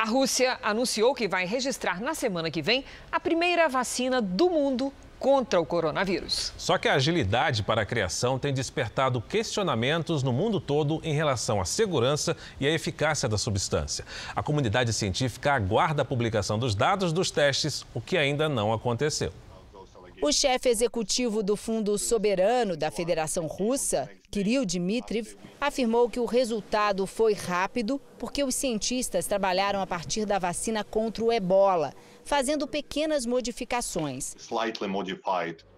A Rússia anunciou que vai registrar na semana que vem a primeira vacina do mundo contra o coronavírus. Só que a agilidade para a criação tem despertado questionamentos no mundo todo em relação à segurança e à eficácia da substância. A comunidade científica aguarda a publicação dos dados dos testes, o que ainda não aconteceu. O chefe executivo do Fundo Soberano da Federação Russa, Kirill Dmitriev, afirmou que o resultado foi rápido porque os cientistas trabalharam a partir da vacina contra o ebola, fazendo pequenas modificações.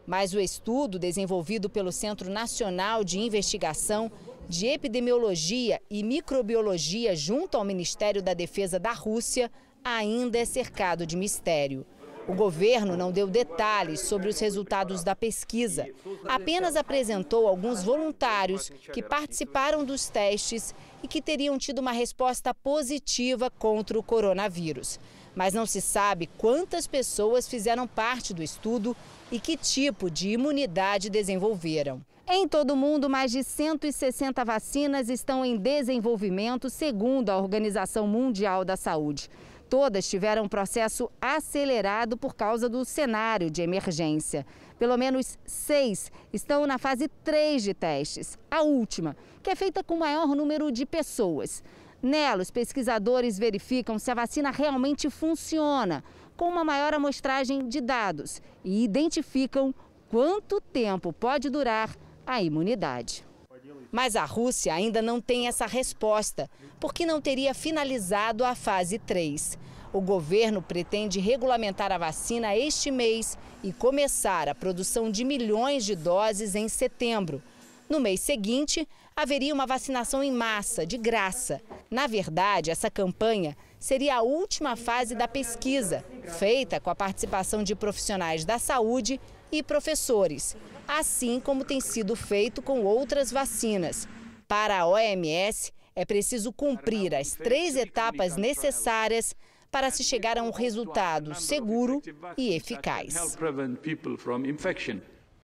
Mas o estudo desenvolvido pelo Centro Nacional de Investigação de Epidemiologia e Microbiologia junto ao Ministério da Defesa da Rússia ainda é cercado de mistério. O governo não deu detalhes sobre os resultados da pesquisa, apenas apresentou alguns voluntários que participaram dos testes e que teriam tido uma resposta positiva contra o coronavírus. Mas não se sabe quantas pessoas fizeram parte do estudo e que tipo de imunidade desenvolveram. Em todo o mundo, mais de 160 vacinas estão em desenvolvimento, segundo a Organização Mundial da Saúde. Todas tiveram processo acelerado por causa do cenário de emergência. Pelo menos seis estão na fase 3 de testes, a última, que é feita com o maior número de pessoas. Nela, os pesquisadores verificam se a vacina realmente funciona, com uma maior amostragem de dados, e identificam quanto tempo pode durar a imunidade. Mas a Rússia ainda não tem essa resposta, porque não teria finalizado a fase 3. O governo pretende regulamentar a vacina este mês e começar a produção de milhões de doses em setembro. No mês seguinte, haveria uma vacinação em massa, de graça. Na verdade, essa campanha seria a última fase da pesquisa, feita com a participação de profissionais da saúde e professores, assim como tem sido feito com outras vacinas. Para a OMS, é preciso cumprir as três etapas necessárias para se chegar a um resultado seguro e eficaz.